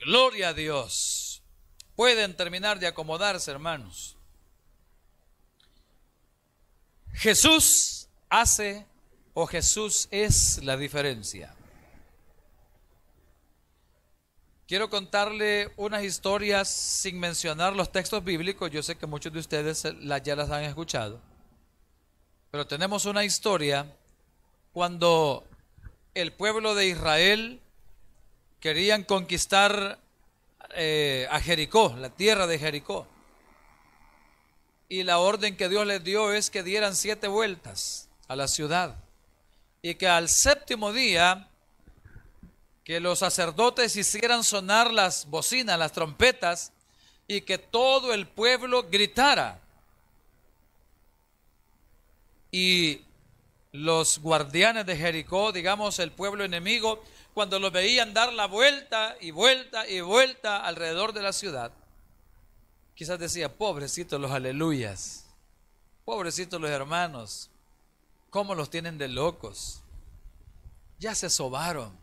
Gloria a Dios. Pueden terminar de acomodarse, hermanos. Jesús hace o Jesús es la diferencia. Quiero contarle unas historias sin mencionar los textos bíblicos. Yo sé que muchos de ustedes ya las han escuchado. Pero tenemos una historia cuando el pueblo de Israel querían conquistar eh, a Jericó, la tierra de Jericó. Y la orden que Dios les dio es que dieran siete vueltas a la ciudad. Y que al séptimo día, que los sacerdotes hicieran sonar las bocinas, las trompetas, y que todo el pueblo gritara. Y los guardianes de Jericó, digamos el pueblo enemigo, cuando los veían dar la vuelta y vuelta y vuelta alrededor de la ciudad, quizás decía, pobrecitos los aleluyas, pobrecitos los hermanos, cómo los tienen de locos, ya se sobaron,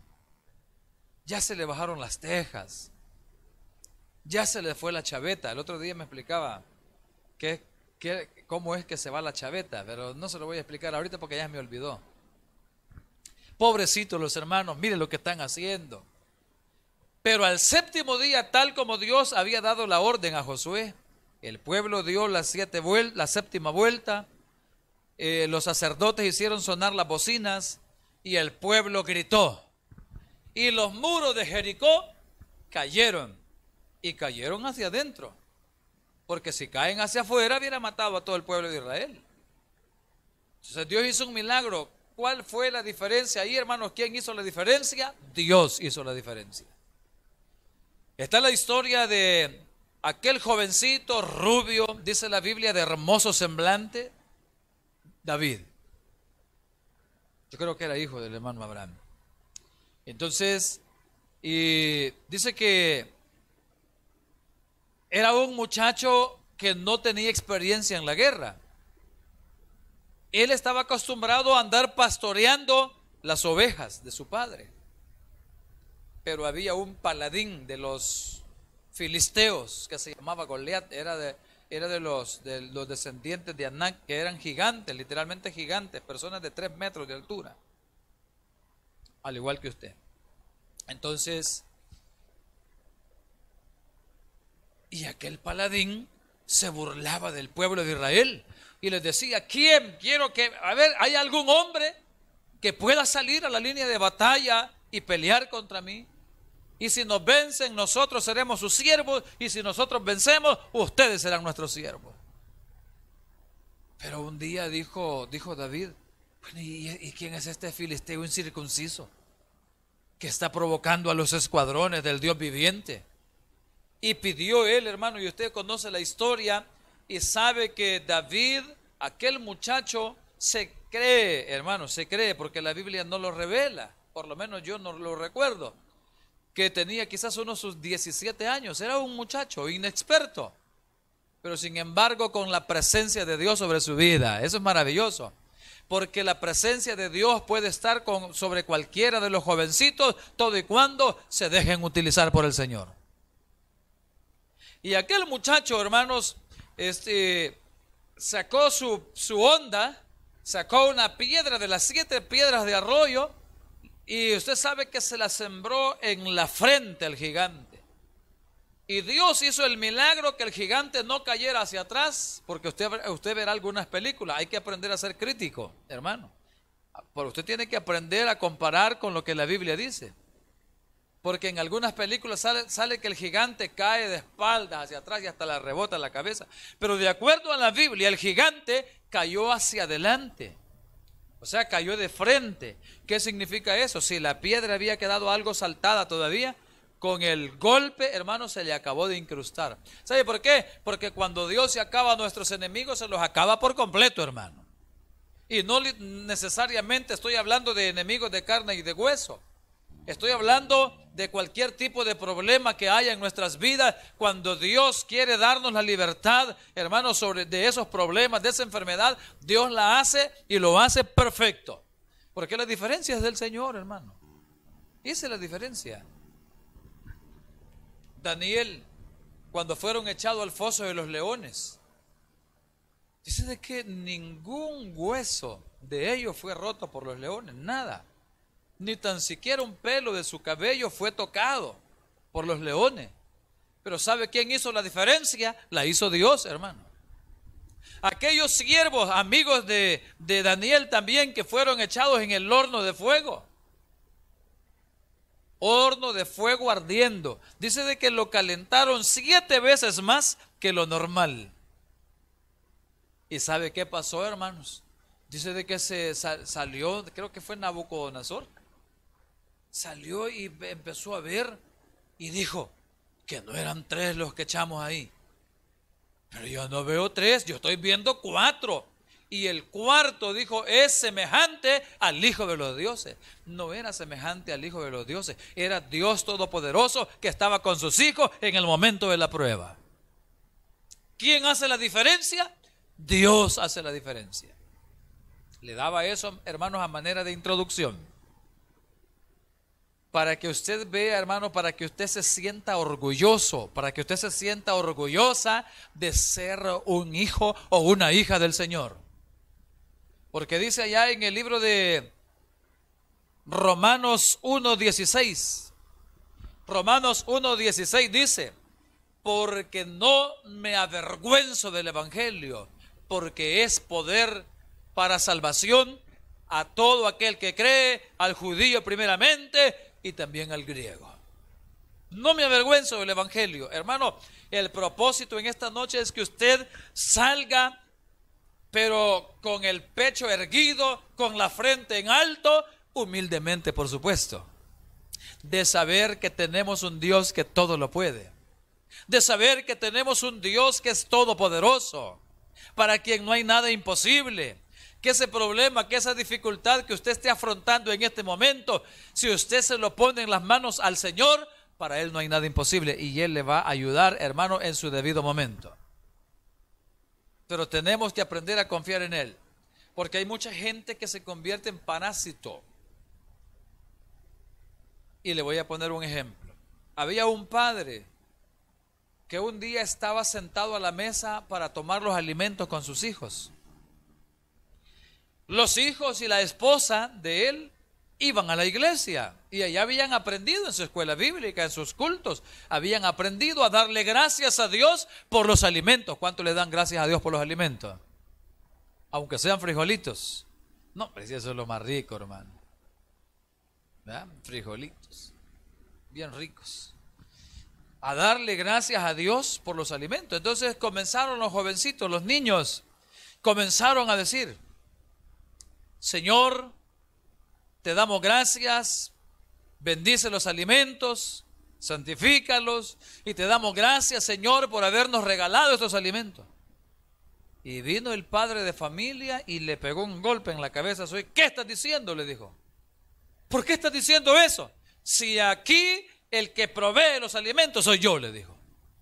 ya se le bajaron las tejas, ya se le fue la chaveta. El otro día me explicaba cómo es que se va la chaveta, pero no se lo voy a explicar ahorita porque ya me olvidó. Pobrecitos los hermanos, miren lo que están haciendo. Pero al séptimo día, tal como Dios había dado la orden a Josué, el pueblo dio la séptima vuelta, eh, los sacerdotes hicieron sonar las bocinas y el pueblo gritó. Y los muros de Jericó cayeron y cayeron hacia adentro. Porque si caen hacia afuera, hubiera matado a todo el pueblo de Israel. Entonces Dios hizo un milagro ¿Cuál fue la diferencia ahí, hermanos? ¿Quién hizo la diferencia? Dios hizo la diferencia. Está la historia de aquel jovencito rubio, dice la Biblia, de hermoso semblante, David. Yo creo que era hijo del hermano Abraham. Entonces, y dice que era un muchacho que no tenía experiencia en la guerra él estaba acostumbrado a andar pastoreando las ovejas de su padre. Pero había un paladín de los filisteos que se llamaba Goliat, era de, era de los, de los descendientes de Anán que eran gigantes, literalmente gigantes, personas de tres metros de altura, al igual que usted. Entonces, y aquel paladín se burlaba del pueblo de Israel y les decía, ¿quién quiero que, a ver, hay algún hombre que pueda salir a la línea de batalla y pelear contra mí? Y si nos vencen, nosotros seremos sus siervos. Y si nosotros vencemos, ustedes serán nuestros siervos. Pero un día dijo, dijo David, ¿y, quién es este filisteo incircunciso que está provocando a los escuadrones del Dios viviente? Y pidió él, hermano, y usted conoce la historia, y sabe que David, aquel muchacho, se cree, hermanos, se cree, porque la Biblia no lo revela, por lo menos yo no lo recuerdo, que tenía quizás unos sus 17 años, era un muchacho inexperto, pero sin embargo con la presencia de Dios sobre su vida, eso es maravilloso. Porque la presencia de Dios puede estar con, sobre cualquiera de los jovencitos, todo y cuando se dejen utilizar por el Señor. Y aquel muchacho, hermanos, este, sacó su, onda, sacó una piedra de las siete piedras de arroyo y usted sabe que se la sembró en la frente al gigante. Y Dios hizo el milagro que el gigante no cayera hacia atrás, porque usted, usted verá algunas películas, hay que aprender a ser crítico, hermano. Pero usted tiene que aprender a comparar con lo que la Biblia dice. Porque en algunas películas sale, que el gigante cae de espaldas hacia atrás y hasta la rebota la cabeza. Pero de acuerdo a la Biblia, el gigante cayó hacia adelante. O sea, cayó de frente. ¿Qué significa eso? Si la piedra había quedado algo saltada todavía, con el golpe, hermano, se le acabó de incrustar. ¿Sabe por qué? Porque cuando Dios se acaba a nuestros enemigos, se los acaba por completo, hermano. Y no necesariamente estoy hablando de enemigos de carne y de hueso. Estoy hablando de cualquier tipo de problema que haya en nuestras vidas, cuando Dios quiere darnos la libertad, hermanos, sobre de esos problemas, de esa enfermedad, Dios la hace y lo hace perfecto. Porque la diferencia es del Señor, hermano. Esa es la diferencia. Daniel, cuando fueron echados al foso de los leones, dice de que ningún hueso de ellos fue roto por los leones, nada ni tan siquiera un pelo de su cabello fue tocado por los leones. Pero ¿sabe quién hizo la diferencia? La hizo Dios, hermano. Aquellos siervos, amigos de, Daniel también, que fueron echados en el horno de fuego. Horno de fuego ardiendo. Dice de que lo calentaron siete veces más que lo normal. ¿Y sabe qué pasó, hermanos? Dice de que se salió, creo que fue Nabucodonosor, salió y empezó a ver y dijo que no eran tres los que echamos ahí. Pero yo no veo tres, yo estoy viendo cuatro. Y el cuarto dijo, es semejante al Hijo de los Dioses. No era semejante al Hijo de los Dioses, era Dios Todopoderoso que estaba con sus hijos en el momento de la prueba. ¿Quién hace la diferencia? Dios hace la diferencia. Le daba eso, hermanos, a manera de introducción para que usted vea, hermano, para que usted se sienta orgulloso, para que usted se sienta orgullosa de ser un hijo o una hija del Señor. Porque dice allá en el libro de Romanos 1.16, Romanos 1.16 dice, porque no me avergüenzo del Evangelio, porque es poder para salvación a todo aquel que cree, al judío primeramente, y también al griego. No me avergüenzo del Evangelio. Hermano, el propósito en esta noche es que usted salga, pero con el pecho erguido, con la frente en alto, humildemente, por supuesto. De saber que tenemos un Dios que todo lo puede. De saber que tenemos un Dios que es todopoderoso, para quien no hay nada imposible ese problema, que esa dificultad que usted esté afrontando en este momento, si usted se lo pone en las manos al Señor, para Él no hay nada imposible y Él le va a ayudar, hermano, en su debido momento. Pero tenemos que aprender a confiar en Él, porque hay mucha gente que se convierte en parásito. Y le voy a poner un ejemplo. Había un padre que un día estaba sentado a la mesa para tomar los alimentos con sus hijos. Los hijos y la esposa de él iban a la iglesia y allá habían aprendido en su escuela bíblica, en sus cultos, habían aprendido a darle gracias a Dios por los alimentos. ¿Cuánto le dan gracias a Dios por los alimentos? Aunque sean frijolitos. No, pero eso es lo más rico, hermano. ¿Verdad? Frijolitos. Bien ricos. A darle gracias a Dios por los alimentos. Entonces comenzaron los jovencitos, los niños, comenzaron a decir, Señor, te damos gracias, bendice los alimentos, santifícalos y te damos gracias, Señor, por habernos regalado estos alimentos. Y vino el padre de familia y le pegó un golpe en la cabeza. Soy, ¿qué estás diciendo? le dijo. ¿Por qué estás diciendo eso? Si aquí el que provee los alimentos soy yo, le dijo.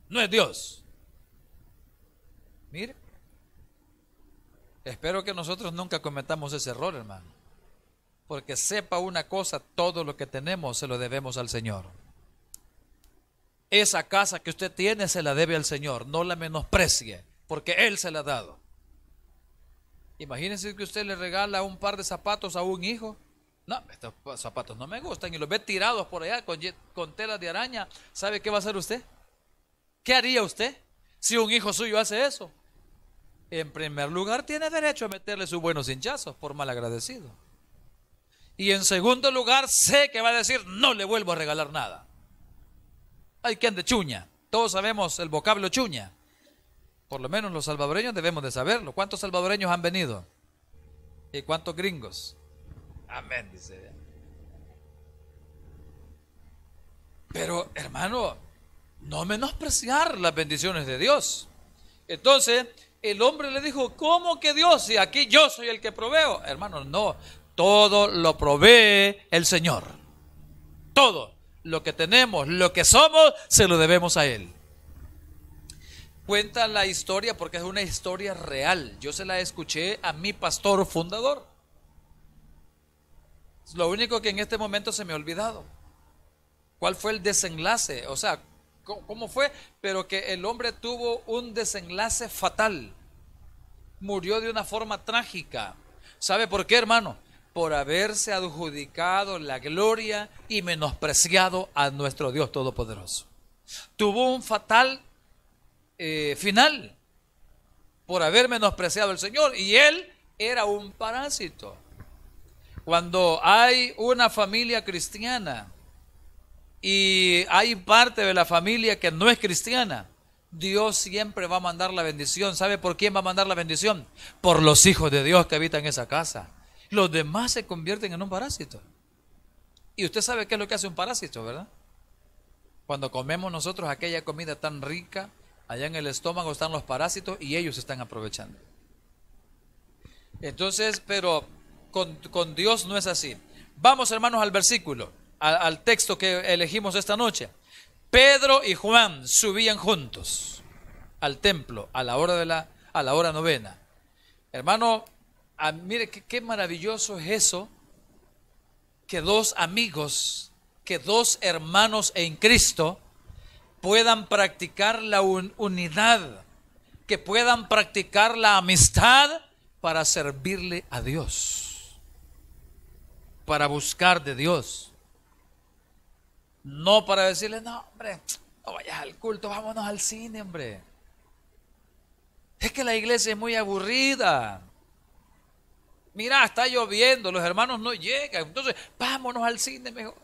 No es Dios. Mire, Espero que nosotros nunca cometamos ese error, hermano. Porque sepa una cosa, todo lo que tenemos se lo debemos al Señor. Esa casa que usted tiene se la debe al Señor, no la menosprecie, porque Él se la ha dado. Imagínense que usted le regala un par de zapatos a un hijo. No, estos zapatos no me gustan y los ve tirados por allá con, con tela de araña. ¿Sabe qué va a hacer usted? ¿Qué haría usted si un hijo suyo hace eso? en primer lugar tiene derecho a meterle sus buenos hinchazos por mal agradecido. Y en segundo lugar sé que va a decir, no le vuelvo a regalar nada. Hay quien de chuña. Todos sabemos el vocablo chuña. Por lo menos los salvadoreños debemos de saberlo. ¿Cuántos salvadoreños han venido? ¿Y cuántos gringos? Amén, dice. Pero, hermano, no menospreciar las bendiciones de Dios. Entonces, el hombre le dijo, ¿cómo que Dios? Y aquí yo soy el que proveo. Hermanos, no, todo lo provee el Señor. Todo lo que tenemos, lo que somos, se lo debemos a Él. Cuenta la historia porque es una historia real. Yo se la escuché a mi pastor fundador. Es lo único que en este momento se me ha olvidado. ¿Cuál fue el desenlace? O sea, cómo fue, pero que el hombre tuvo un desenlace fatal. Murió de una forma trágica. ¿Sabe por qué, hermano? Por haberse adjudicado la gloria y menospreciado a nuestro Dios Todopoderoso. Tuvo un fatal eh, final por haber menospreciado al Señor y él era un parásito. Cuando hay una familia cristiana y hay parte de la familia que no es cristiana, Dios siempre va a mandar la bendición. ¿Sabe por quién va a mandar la bendición? Por los hijos de Dios que habitan esa casa. Los demás se convierten en un parásito. Y usted sabe qué es lo que hace un parásito, ¿verdad? Cuando comemos nosotros aquella comida tan rica, allá en el estómago están los parásitos y ellos están aprovechando. Entonces, pero con, con Dios no es así. Vamos hermanos al versículo al, texto que elegimos esta noche. Pedro y Juan subían juntos al templo a la hora de la a la hora novena. Hermano, ah, mire qué, maravilloso es eso que dos amigos, que dos hermanos en Cristo puedan practicar la unidad, que puedan practicar la amistad para servirle a Dios, para buscar de Dios. No para decirle, no, hombre, no vayas al culto, vámonos al cine, hombre. Es que la iglesia es muy aburrida. Mira, está lloviendo, los hermanos no llegan. Entonces, vámonos al cine mejor.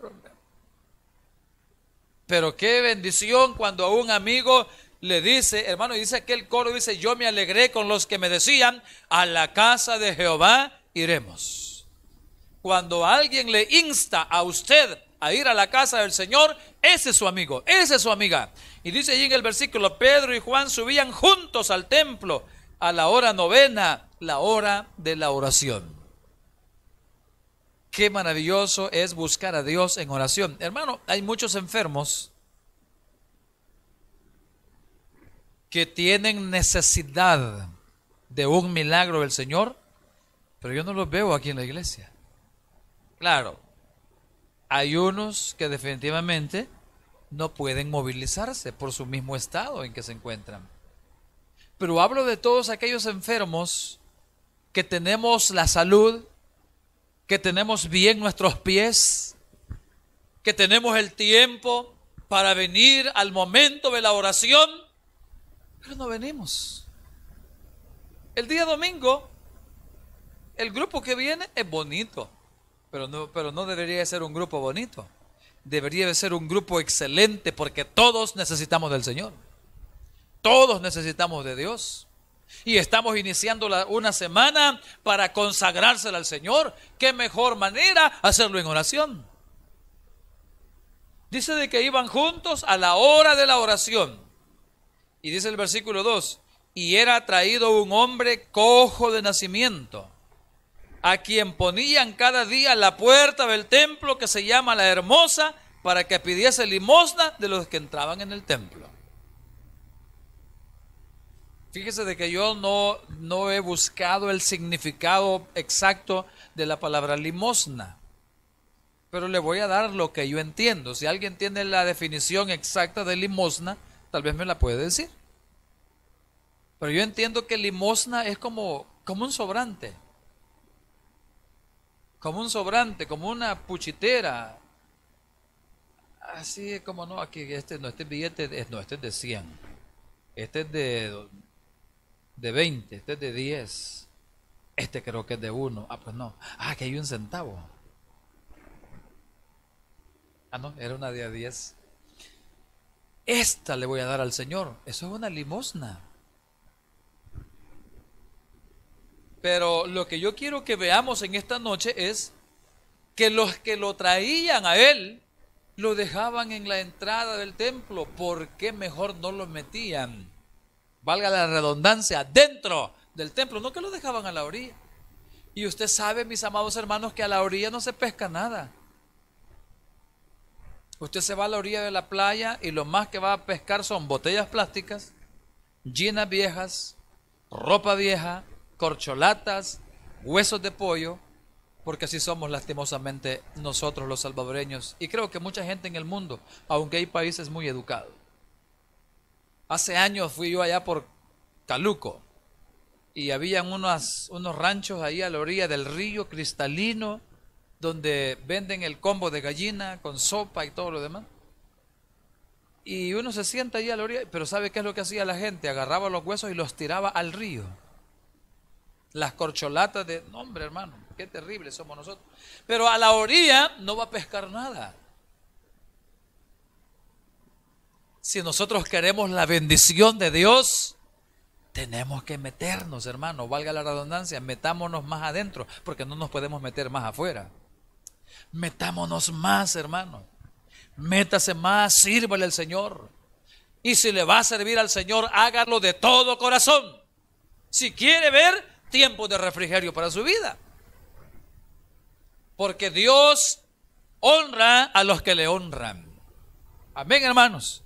Pero qué bendición cuando a un amigo le dice, hermano, dice aquel coro, dice, yo me alegré con los que me decían, a la casa de Jehová iremos. Cuando alguien le insta a usted a ir a la casa del Señor, ese es su amigo, esa es su amiga. Y dice allí en el versículo, Pedro y Juan subían juntos al templo a la hora novena, la hora de la oración. Qué maravilloso es buscar a Dios en oración. Hermano, hay muchos enfermos que tienen necesidad de un milagro del Señor, pero yo no los veo aquí en la iglesia. Claro, hay unos que definitivamente no pueden movilizarse por su mismo estado en que se encuentran. Pero hablo de todos aquellos enfermos que tenemos la salud, que tenemos bien nuestros pies, que tenemos el tiempo para venir al momento de la oración, pero no venimos. El día domingo, el grupo que viene es bonito pero no, pero no debería ser un grupo bonito. Debería ser un grupo excelente porque todos necesitamos del Señor. Todos necesitamos de Dios. Y estamos iniciando una semana para consagrársela al Señor. ¿Qué mejor manera hacerlo en oración? Dice de que iban juntos a la hora de la oración. Y dice el versículo 2, y era traído un hombre cojo de nacimiento a quien ponían cada día la puerta del templo que se llama la hermosa, para que pidiese limosna de los que entraban en el templo. Fíjese de que yo no, no he buscado el significado exacto de la palabra limosna, pero le voy a dar lo que yo entiendo. Si alguien tiene la definición exacta de limosna, tal vez me la puede decir. Pero yo entiendo que limosna es como, como un sobrante como un sobrante, como una puchitera. Así es como no, aquí este no, este billete es no, este es de 100. Este es de de 20, este es de 10. Este creo que es de 1. Ah, pues no. Ah, que hay un centavo. Ah, no, era una de 10. Esta le voy a dar al Señor. Eso es una limosna. Pero lo que yo quiero que veamos en esta noche es que los que lo traían a él lo dejaban en la entrada del templo. ¿Por qué mejor no lo metían? Valga la redundancia, dentro del templo, no que lo dejaban a la orilla. Y usted sabe, mis amados hermanos, que a la orilla no se pesca nada. Usted se va a la orilla de la playa y lo más que va a pescar son botellas plásticas, llenas viejas, ropa vieja, corcholatas, huesos de pollo, porque así somos lastimosamente nosotros los salvadoreños y creo que mucha gente en el mundo, aunque hay países muy educados. Hace años fui yo allá por Caluco y habían unos, unos ranchos ahí a la orilla del río cristalino donde venden el combo de gallina con sopa y todo lo demás. Y uno se sienta ahí a la orilla, pero ¿sabe qué es lo que hacía la gente? Agarraba los huesos y los tiraba al río. Las corcholatas de... No, hombre, hermano, qué terrible somos nosotros. Pero a la orilla no va a pescar nada. Si nosotros queremos la bendición de Dios, tenemos que meternos, hermano, valga la redundancia, metámonos más adentro, porque no nos podemos meter más afuera. Metámonos más, hermano. Métase más, sírvale al Señor. Y si le va a servir al Señor, hágalo de todo corazón. Si quiere ver Tiempo de refrigerio para su vida. Porque Dios honra a los que le honran. Amén, hermanos.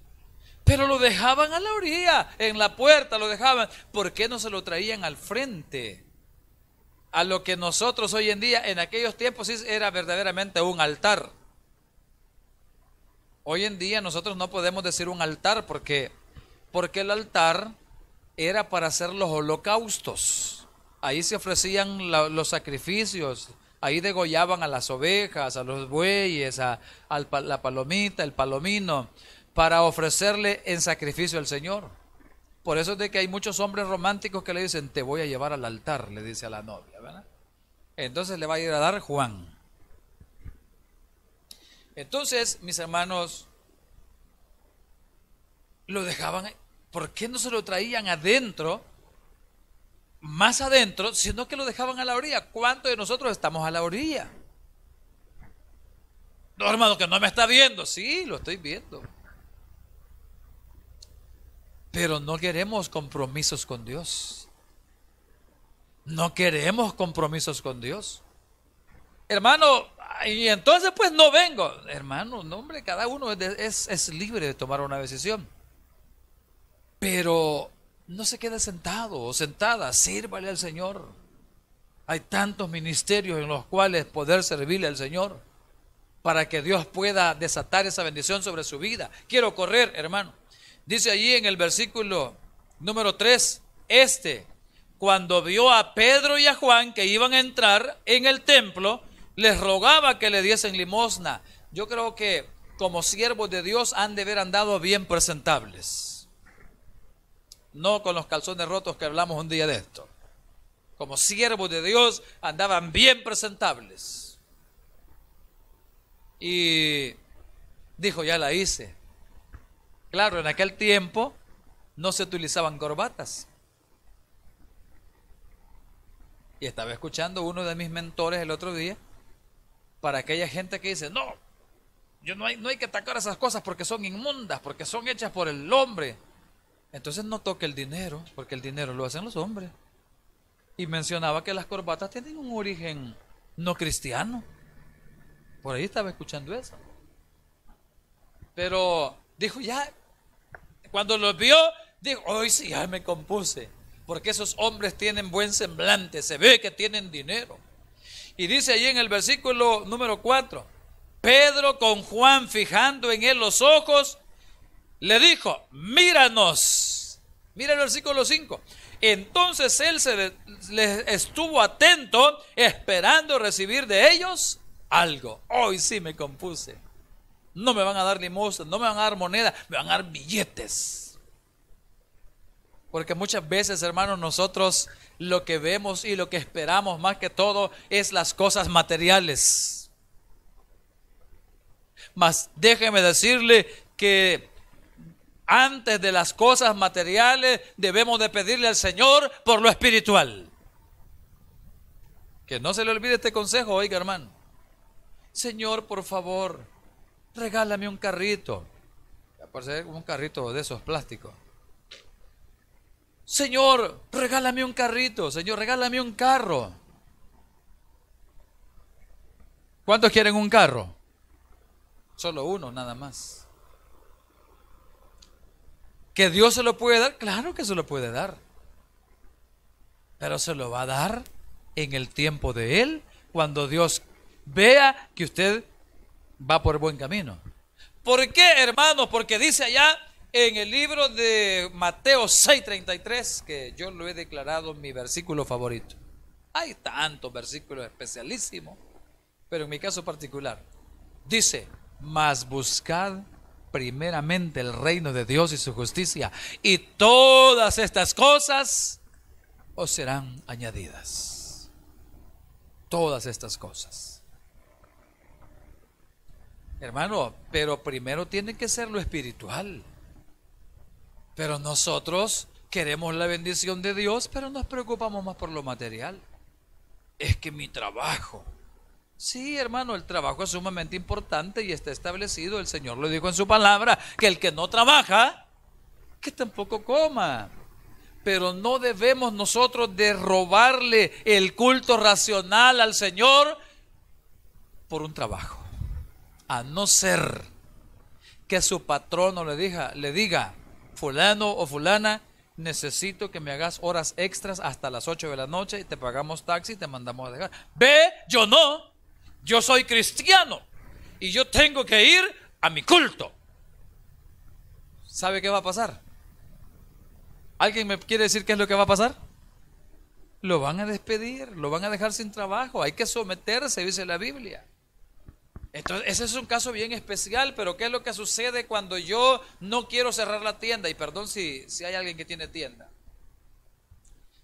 Pero lo dejaban a la orilla, en la puerta lo dejaban. ¿Por qué no se lo traían al frente? A lo que nosotros hoy en día, en aquellos tiempos, era verdaderamente un altar. Hoy en día nosotros no podemos decir un altar porque, porque el altar era para hacer los holocaustos ahí se ofrecían los sacrificios, ahí degollaban a las ovejas, a los bueyes, a, la palomita, el palomino, para ofrecerle en sacrificio al Señor. Por eso es de que hay muchos hombres románticos que le dicen, te voy a llevar al altar, le dice a la novia, Entonces le va a ir a dar Juan. Entonces, mis hermanos, lo dejaban, ¿por qué no se lo traían adentro? más adentro, sino que lo dejaban a la orilla. ¿Cuántos de nosotros estamos a la orilla? No, hermano, que no me está viendo. Sí, lo estoy viendo. Pero no queremos compromisos con Dios. No queremos compromisos con Dios. Hermano, y entonces pues no vengo. Hermano, no, hombre, cada uno es, es libre de tomar una decisión. Pero no se quede sentado o sentada, sírvale al Señor. Hay tantos ministerios en los cuales poder servirle al Señor para que Dios pueda desatar esa bendición sobre su vida. Quiero correr, hermano. Dice allí en el versículo número 3, este, cuando vio a Pedro y a Juan que iban a entrar en el templo, les rogaba que le diesen limosna. Yo creo que como siervos de Dios han de haber andado bien presentables no con los calzones rotos que hablamos un día de esto. Como siervos de Dios andaban bien presentables. Y dijo, ya la hice. Claro, en aquel tiempo no se utilizaban corbatas. Y estaba escuchando uno de mis mentores el otro día para aquella gente que dice, no, yo no, hay, no hay que atacar esas cosas porque son inmundas, porque son hechas por el hombre. Entonces no toque el dinero, porque el dinero lo hacen los hombres. Y mencionaba que las corbatas tienen un origen no cristiano. Por ahí estaba escuchando eso. Pero dijo ya, cuando lo vio, dijo, hoy sí, ya me compuse. Porque esos hombres tienen buen semblante, se ve que tienen dinero. Y dice ahí en el versículo número 4, Pedro con Juan fijando en él los ojos, le dijo, míranos. Mira el versículo 5. Entonces él se estuvo atento esperando recibir de ellos algo. Hoy sí me compuse. No me van a dar limosna, no me van a dar moneda, me van a dar billetes. Porque muchas veces, hermanos, nosotros lo que vemos y lo que esperamos más que todo es las cosas materiales. Mas déjeme decirle que antes de las cosas materiales debemos de pedirle al Señor por lo espiritual. Que no se le olvide este consejo, oiga hermano. Señor, por favor, regálame un carrito. Aparece un carrito de esos plásticos. Señor, regálame un carrito. Señor, regálame un carro. ¿Cuántos quieren un carro? Solo uno, nada más. ¿Que Dios se lo puede dar? Claro que se lo puede dar. Pero se lo va a dar en el tiempo de Él, cuando Dios vea que usted va por buen camino. ¿Por qué, hermanos? Porque dice allá en el libro de Mateo 6:33, que yo lo he declarado mi versículo favorito. Hay tantos versículos especialísimos, pero en mi caso particular, dice, mas buscad primeramente el reino de Dios y su justicia, y todas estas cosas os serán añadidas. Todas estas cosas. Hermano, pero primero tiene que ser lo espiritual. Pero nosotros queremos la bendición de Dios, pero nos preocupamos más por lo material. Es que mi trabajo, Sí, hermano, el trabajo es sumamente importante y está establecido. El Señor lo dijo en su palabra, que el que no trabaja, que tampoco coma. Pero no debemos nosotros de robarle el culto racional al Señor por un trabajo. A no ser que su patrono le diga, le diga fulano o fulana, necesito que me hagas horas extras hasta las 8 de la noche y te pagamos taxi y te mandamos a dejar. Ve, yo no. Yo soy cristiano y yo tengo que ir a mi culto. ¿Sabe qué va a pasar? ¿Alguien me quiere decir qué es lo que va a pasar? Lo van a despedir, lo van a dejar sin trabajo, hay que someterse, dice la Biblia. ese es un caso bien especial, pero ¿qué es lo que sucede cuando yo no quiero cerrar la tienda? Y perdón si, si hay alguien que tiene tienda.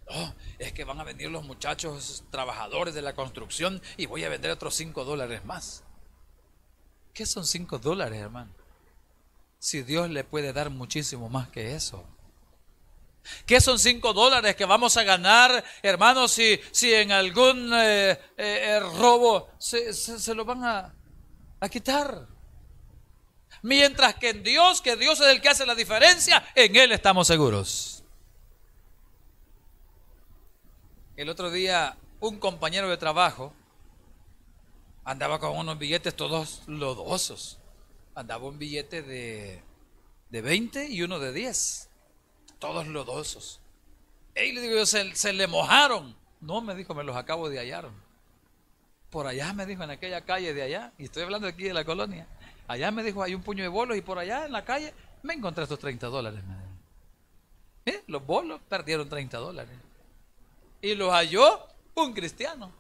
Oh, es que van a venir los muchachos trabajadores de la construcción y voy a vender otros 5 dólares más. ¿Qué son 5 dólares, hermano? Si Dios le puede dar muchísimo más que eso. ¿Qué son 5 dólares que vamos a ganar, hermano, si, si en algún eh, eh, eh, robo se, lo van a quitar? Mientras que en Dios, que Dios es el que hace la diferencia, en Él estamos seguros. El otro día un compañero de trabajo andaba con unos billetes todos lodosos. Andaba un billete de, de 20 y uno de 10. Todos lodosos. Y le digo yo, ¿se, le mojaron. No, me dijo, me los acabo de hallar. Por allá me dijo, en aquella calle de allá, y estoy hablando aquí de la colonia, allá me dijo, hay un puño de bolos y por allá en la calle me encontré estos 30 dólares. ¿Eh? Los bolos perdieron 30 dólares. Y lo halló un cristiano.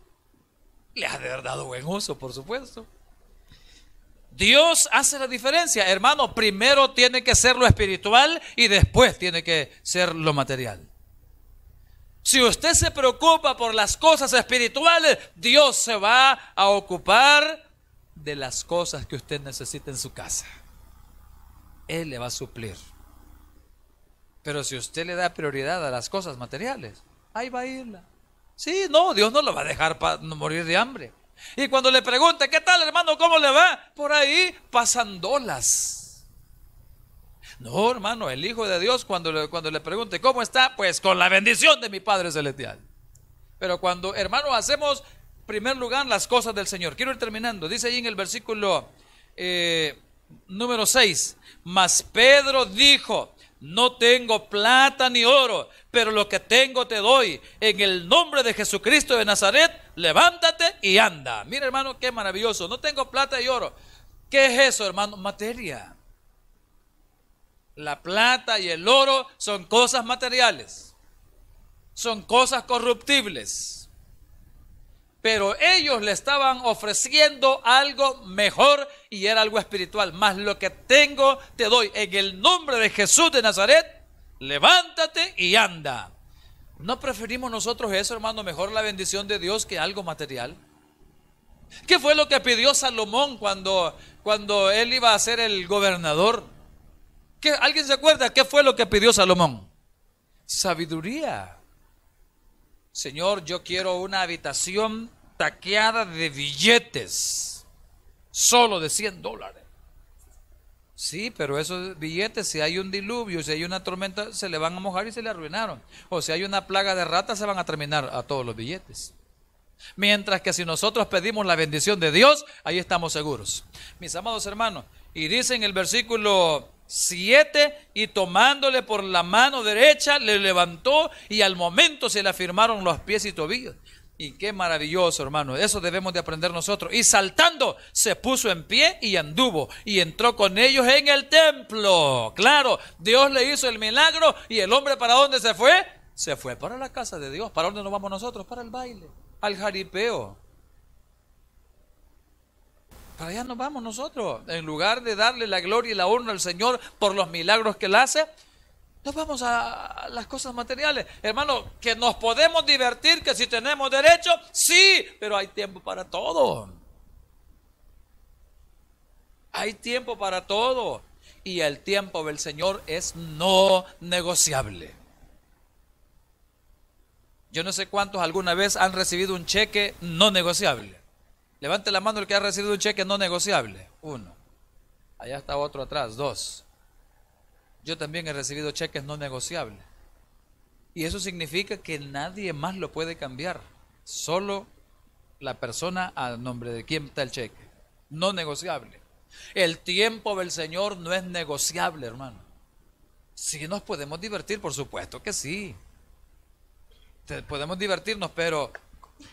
Le ha de haber dado buen uso, por supuesto. Dios hace la diferencia, hermano. Primero tiene que ser lo espiritual y después tiene que ser lo material. Si usted se preocupa por las cosas espirituales, Dios se va a ocupar de las cosas que usted necesita en su casa. Él le va a suplir. Pero si usted le da prioridad a las cosas materiales, ahí va a irla. Sí, no, Dios no lo va a dejar para morir de hambre. Y cuando le pregunte, ¿qué tal hermano? ¿Cómo le va? Por ahí pasándolas. No, hermano, el Hijo de Dios cuando le, cuando le pregunte, ¿cómo está? Pues con la bendición de mi Padre Celestial. Pero cuando, hermano, hacemos primer lugar las cosas del Señor. Quiero ir terminando. Dice ahí en el versículo eh, número 6, mas Pedro dijo, no tengo plata ni oro, pero lo que tengo te doy. En el nombre de Jesucristo de Nazaret, levántate y anda. Mira, hermano, qué maravilloso. No tengo plata y oro. ¿Qué es eso, hermano? Materia. La plata y el oro son cosas materiales. Son cosas corruptibles pero ellos le estaban ofreciendo algo mejor y era algo espiritual. Más lo que tengo te doy. En el nombre de Jesús de Nazaret, levántate y anda. ¿No preferimos nosotros eso, hermano? Mejor la bendición de Dios que algo material. ¿Qué fue lo que pidió Salomón cuando, cuando él iba a ser el gobernador? ¿Alguien se acuerda qué fue lo que pidió Salomón? Sabiduría. Señor, yo quiero una habitación taqueada de billetes, solo de 100 dólares. Sí, pero esos billetes, si hay un diluvio, si hay una tormenta, se le van a mojar y se le arruinaron. O si hay una plaga de ratas, se van a terminar a todos los billetes. Mientras que si nosotros pedimos la bendición de Dios, ahí estamos seguros. Mis amados hermanos, y dice en el versículo siete y tomándole por la mano derecha le levantó y al momento se le afirmaron los pies y tobillos. Y qué maravilloso, hermano. Eso debemos de aprender nosotros. Y saltando, se puso en pie y anduvo. Y entró con ellos en el templo. Claro, Dios le hizo el milagro. ¿Y el hombre para dónde se fue? Se fue para la casa de Dios. ¿Para dónde nos vamos nosotros? Para el baile, al jaripeo, para allá nos vamos nosotros. En lugar de darle la gloria y la honra al Señor por los milagros que Él hace, nos vamos a las cosas materiales. Hermano, que nos podemos divertir, que si tenemos derecho, sí, pero hay tiempo para todo. Hay tiempo para todo. Y el tiempo del Señor es no negociable. Yo no sé cuántos alguna vez han recibido un cheque no negociable. Levante la mano el que ha recibido un cheque no negociable. Uno. Allá está otro atrás. Dos. Yo también he recibido cheques no negociables. Y eso significa que nadie más lo puede cambiar. Solo la persona a nombre de quien está el cheque. No negociable. El tiempo del Señor no es negociable, hermano. Si sí, nos podemos divertir, por supuesto que sí. Podemos divertirnos, pero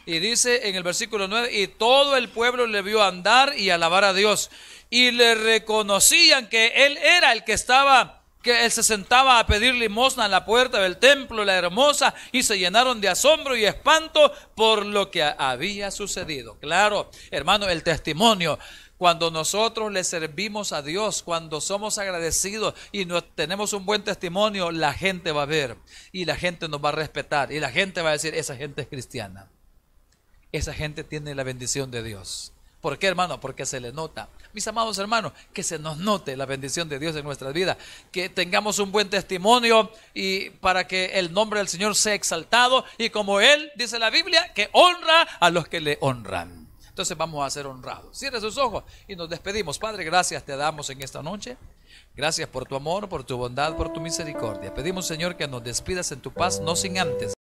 y dice en el versículo 9, y todo el pueblo le vio andar y alabar a Dios. Y le reconocían que él era el que estaba, que él se sentaba a pedir limosna en la puerta del templo, la hermosa, y se llenaron de asombro y espanto por lo que había sucedido. Claro, hermano, el testimonio cuando nosotros le servimos a Dios, cuando somos agradecidos y tenemos un buen testimonio, la gente va a ver y la gente nos va a respetar y la gente va a decir, esa gente es cristiana esa gente tiene la bendición de Dios. ¿Por qué, hermano? Porque se le nota. Mis amados hermanos, que se nos note la bendición de Dios en nuestra vida que tengamos un buen testimonio y para que el nombre del Señor sea exaltado y como Él dice la Biblia, que honra a los que le honran. Entonces vamos a ser honrados. Cierra sus ojos y nos despedimos. Padre, gracias te damos en esta noche. Gracias por tu amor, por tu bondad, por tu misericordia. Pedimos, Señor, que nos despidas en tu paz, no sin antes.